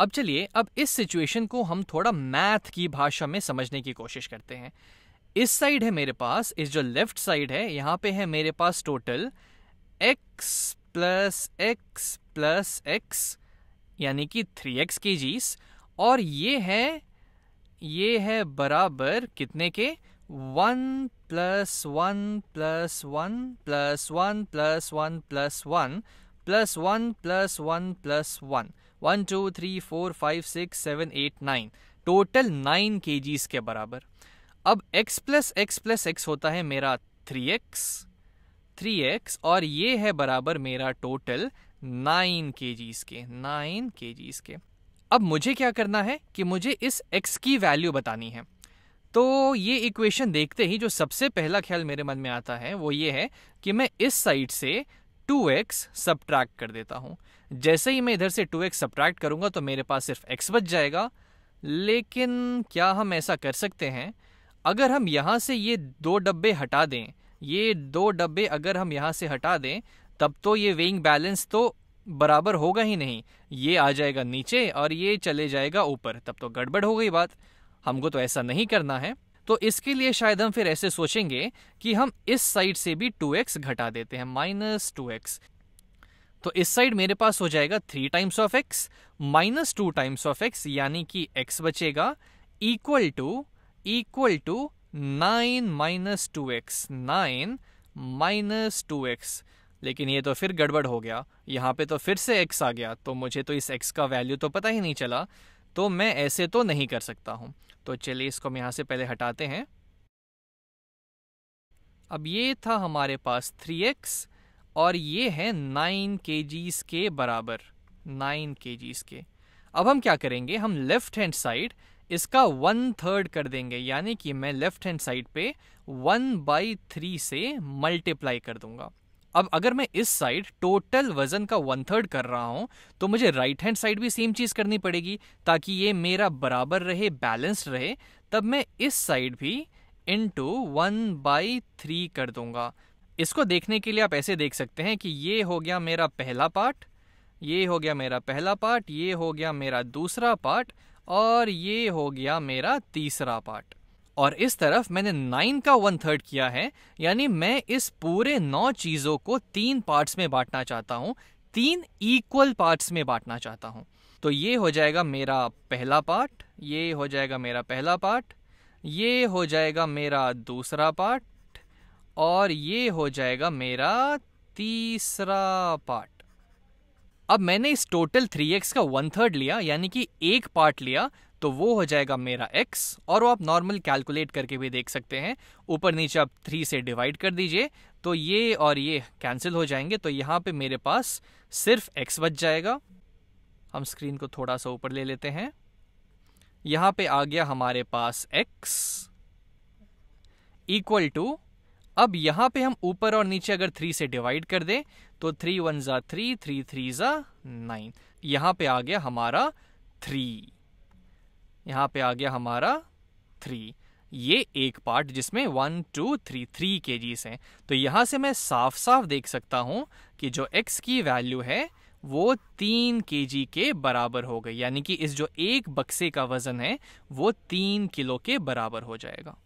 अब चलिए अब इस सिचुएशन को हम थोड़ा मैथ की भाषा में समझने की कोशिश करते हैं इस साइड है मेरे पास इस जो लेफ्ट साइड है यहां पे है मेरे पास total x plus x plus x यानी कि थ्री एक्स के जीस और ये है ये है बराबर कितने के one plus one plus one plus one plus one plus one plus one plus one plus one one two three four five six seven eight nine total nine के के बराबर अब x plus x plus x होता है मेरा three x three x और ये है बराबर मेरा टोटल नाइन के के नाइन के के अब मुझे क्या करना है कि मुझे इस x की वैल्यू बतानी है तो ये इक्वेशन देखते ही जो सबसे पहला ख्याल मेरे मन में आता है वो ये है कि मैं इस साइड से टू एक्स सब्ट्रैक्ट कर देता हूँ जैसे ही मैं इधर से टू एक्स सब्ट्रैक्ट करूंगा तो मेरे पास सिर्फ एक्स बच जाएगा लेकिन क्या हम ऐसा कर सकते हैं अगर हम यहाँ से ये दो डब्बे हटा दें ये दो डब्बे अगर हम यहाँ से हटा दें तब तो ये वेइंग बैलेंस तो बराबर होगा ही नहीं ये आ जाएगा नीचे और ये चले जाएगा ऊपर तब तो गड़बड़ हो गई बात हमको तो ऐसा नहीं करना है तो इसके लिए शायद हम फिर ऐसे सोचेंगे कि हम इस साइड से भी 2x घटा देते हैं माइनस टू तो इस साइड मेरे पास हो जाएगा three times of x minus two times of x यानी कि एक्स बचेगा equal to equal to nine minus two x nine minus two x लेकिन ये तो फिर गड़बड़ हो गया यहाँ पे तो फिर से एक्स आ गया तो मुझे तो इस एक्स का वैल्यू तो पता ही नहीं चला तो मैं ऐसे तो नहीं कर सकता हूँ तो चलिए इसको हम यहाँ से पहले हटाते हैं अब ये था हमारे पास 3x और ये है 9 के के बराबर 9 के के अब हम क्या करेंगे हम लेफ्ट हैंड साइड इसका वन थर्ड कर देंगे यानी कि मैं लेफ्ट हैंड साइड पे वन बाई थ्री से मल्टीप्लाई कर दूंगा अब अगर मैं इस साइड टोटल वजन का वन थर्ड कर रहा हूँ तो मुझे राइट हैंड साइड भी सेम चीज़ करनी पड़ेगी ताकि ये मेरा बराबर रहे बैलेंस्ड रहे तब मैं इस साइड भी into one by three कर दूंगा इसको देखने के लिए आप ऐसे देख सकते हैं कि ये हो गया मेरा पहला पार्ट ये हो गया मेरा पहला पार्ट ये हो गया मेरा दूसरा पार्ट और ये हो गया मेरा तीसरा पार्ट और इस तरफ मैंने नाइन का वन थर्ड किया है यानी मैं इस पूरे नौ चीज़ों को तीन पार्ट्स में बांटना चाहता हूं तीन इक्वल पार्ट्स में बांटना चाहता हूं तो ये हो जाएगा मेरा पहला पार्ट ये हो जाएगा मेरा पहला पार्ट ये हो जाएगा मेरा दूसरा पार्ट और ये हो जाएगा मेरा तीसरा पार्ट अब मैंने इस टोटल थ्री एक्स का वन थर्ड लिया यानी कि एक पार्ट लिया तो वो हो जाएगा मेरा एक्स और वो आप नॉर्मल कैलकुलेट करके भी देख सकते हैं ऊपर नीचे आप थ्री से डिवाइड कर दीजिए तो ये और ये कैंसिल हो जाएंगे तो यहाँ पे मेरे पास सिर्फ एक्स बच जाएगा हम स्क्रीन को थोड़ा सा ऊपर ले लेते हैं यहाँ पे आ गया हमारे पास एक्स इक्वल टू अब यहाँ पे हम ऊपर और नीचे अगर थ्री से डिवाइड कर दें तो थ्री वन ज़ा थ्री थ्री थ्री ज़ा नाइन यहाँ पे आ गया हमारा थ्री यहाँ पे आ गया हमारा थ्री ये एक पार्ट जिसमें वन टू थ्री थ्री के जीस हैं तो यहाँ से मैं साफ साफ देख सकता हूँ कि जो एक्स की वैल्यू है वो तीन के जी के बराबर हो गई यानी कि इस जो एक बक्से का वज़न है वो तीन किलो के बराबर हो जाएगा